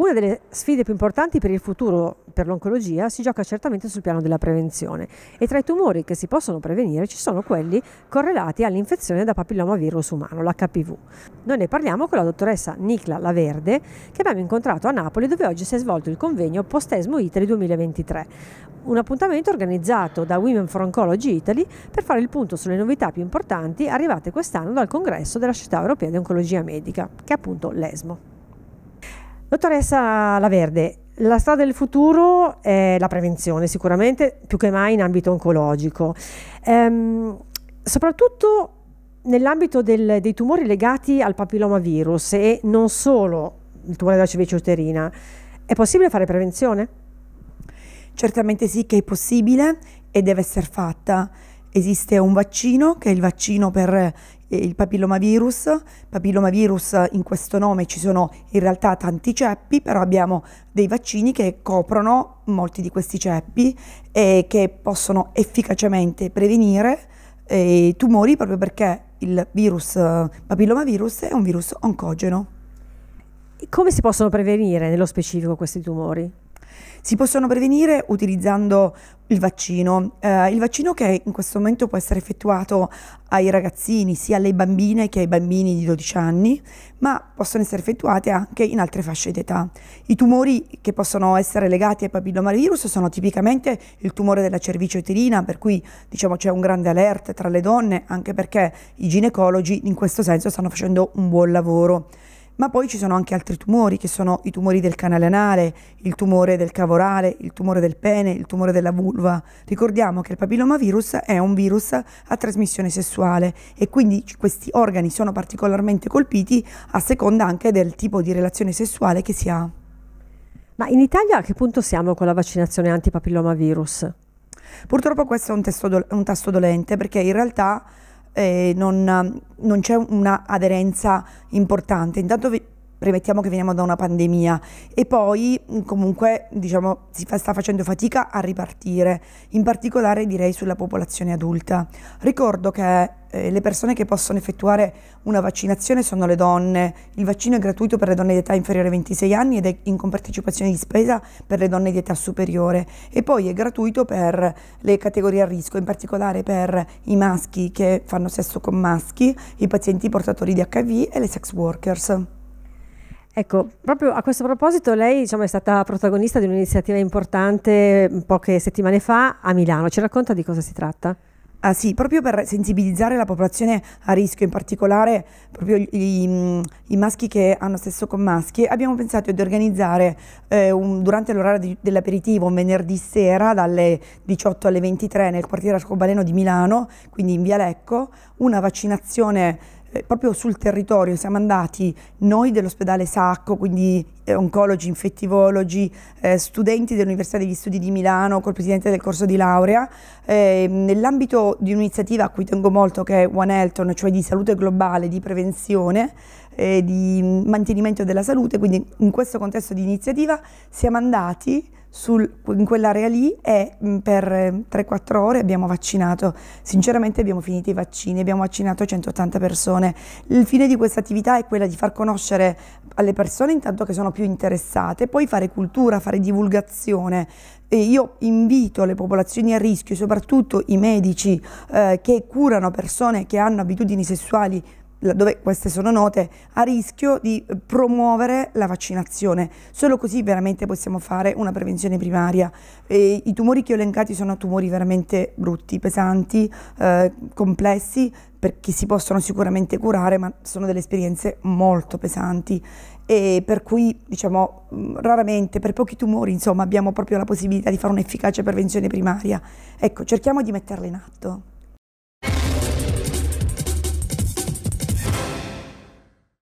Una delle sfide più importanti per il futuro per l'oncologia si gioca certamente sul piano della prevenzione e tra i tumori che si possono prevenire ci sono quelli correlati all'infezione da papillomavirus umano, l'HPV. Noi ne parliamo con la dottoressa Nicla Laverde che abbiamo incontrato a Napoli dove oggi si è svolto il convegno Postesmo Italy 2023, un appuntamento organizzato da Women for Oncology Italy per fare il punto sulle novità più importanti arrivate quest'anno dal congresso della Società Europea di Oncologia Medica, che è appunto l'ESMO. Dottoressa Laverde, la strada del futuro è la prevenzione sicuramente, più che mai in ambito oncologico, ehm, soprattutto nell'ambito dei tumori legati al papillomavirus e non solo il tumore della cervice uterina. È possibile fare prevenzione? Certamente sì che è possibile e deve essere fatta. Esiste un vaccino che è il vaccino per il papillomavirus. Papillomavirus in questo nome ci sono in realtà tanti ceppi, però abbiamo dei vaccini che coprono molti di questi ceppi e che possono efficacemente prevenire eh, tumori proprio perché il virus papillomavirus è un virus oncogeno. Come si possono prevenire nello specifico questi tumori? Si possono prevenire utilizzando il vaccino, eh, il vaccino che in questo momento può essere effettuato ai ragazzini, sia alle bambine che ai bambini di 12 anni, ma possono essere effettuate anche in altre fasce d'età. I tumori che possono essere legati ai papillomavirus sono tipicamente il tumore della cervice uterina, per cui diciamo c'è un grande alert tra le donne, anche perché i ginecologi in questo senso stanno facendo un buon lavoro ma poi ci sono anche altri tumori che sono i tumori del canale anale, il tumore del cavo orale, il tumore del pene, il tumore della vulva. Ricordiamo che il papillomavirus è un virus a trasmissione sessuale e quindi questi organi sono particolarmente colpiti a seconda anche del tipo di relazione sessuale che si ha. Ma in Italia a che punto siamo con la vaccinazione antipapillomavirus? Purtroppo questo è un, do un tasto dolente perché in realtà eh, non, non c'è aderenza importante. Intanto vi, premettiamo che veniamo da una pandemia e poi comunque diciamo, si fa, sta facendo fatica a ripartire, in particolare direi sulla popolazione adulta. Ricordo che eh, le persone che possono effettuare una vaccinazione sono le donne, il vaccino è gratuito per le donne di età inferiore ai 26 anni ed è in compartecipazione di spesa per le donne di età superiore e poi è gratuito per le categorie a rischio, in particolare per i maschi che fanno sesso con maschi, i pazienti portatori di HIV e le sex workers. Ecco, proprio a questo proposito lei diciamo, è stata protagonista di un'iniziativa importante mm, poche settimane fa a Milano, ci racconta di cosa si tratta? Ah sì, proprio per sensibilizzare la popolazione a rischio, in particolare proprio i, mm, i maschi che hanno sesso con maschi, abbiamo pensato di organizzare eh, un, durante l'orario dell'aperitivo, un venerdì sera dalle 18 alle 23 nel quartiere Arcobaleno di Milano, quindi in Via Lecco, una vaccinazione eh, proprio sul territorio siamo andati noi dell'ospedale Sacco, quindi eh, oncologi, infettivologi, eh, studenti dell'Università degli Studi di Milano col presidente del corso di laurea, ehm, nell'ambito di un'iniziativa a cui tengo molto che è One Elton, cioè di salute globale, di prevenzione, eh, di mantenimento della salute, quindi in questo contesto di iniziativa siamo andati sul, in quell'area lì e mm, per 3-4 eh, ore abbiamo vaccinato, sinceramente abbiamo finito i vaccini, abbiamo vaccinato 180 persone. Il fine di questa attività è quella di far conoscere alle persone intanto che sono più interessate, poi fare cultura, fare divulgazione. E io invito le popolazioni a rischio, soprattutto i medici eh, che curano persone che hanno abitudini sessuali dove queste sono note, a rischio di eh, promuovere la vaccinazione. Solo così veramente possiamo fare una prevenzione primaria. E I tumori che ho elencati sono tumori veramente brutti, pesanti, eh, complessi, perché si possono sicuramente curare, ma sono delle esperienze molto pesanti e per cui diciamo mm, raramente per pochi tumori insomma abbiamo proprio la possibilità di fare un'efficace prevenzione primaria. Ecco, cerchiamo di metterla in atto.